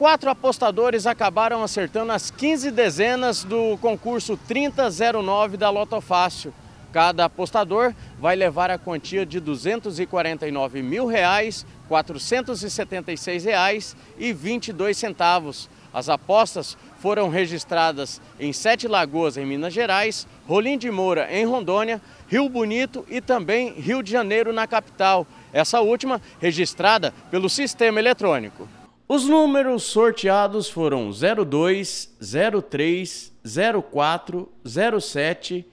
quatro apostadores acabaram acertando as 15 dezenas do concurso 3009 da Loto Fácil. Cada apostador vai levar a quantia de R$ 249 mil, reais, 476 reais e 22 centavos. As apostas foram registradas em Sete Lagoas, em Minas Gerais, Rolim de Moura, em Rondônia, Rio Bonito e também Rio de Janeiro, na capital. Essa última registrada pelo sistema eletrônico. Os números sorteados foram 02, 03, 04, 07,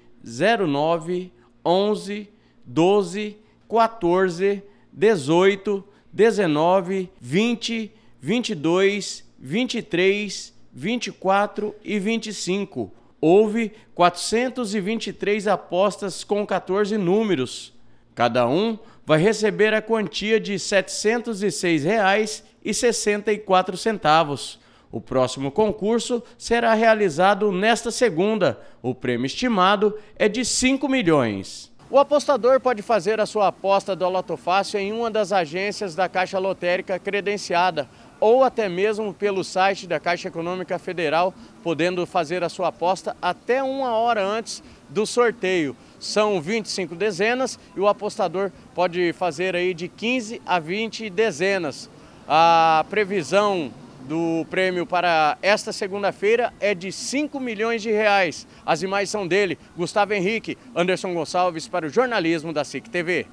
09, 11, 12, 14, 18, 19, 20, 22, 23, 24 e 25. Houve 423 apostas com 14 números. Cada um vai receber a quantia de R$ 706,00 e 64 centavos. O próximo concurso será realizado nesta segunda. O prêmio estimado é de 5 milhões. O apostador pode fazer a sua aposta do Lotofácil em uma das agências da Caixa Lotérica credenciada ou até mesmo pelo site da Caixa Econômica Federal, podendo fazer a sua aposta até uma hora antes do sorteio. São 25 dezenas e o apostador pode fazer aí de 15 a 20 dezenas. A previsão do prêmio para esta segunda-feira é de 5 milhões de reais. As imagens são dele, Gustavo Henrique, Anderson Gonçalves para o jornalismo da SIC TV.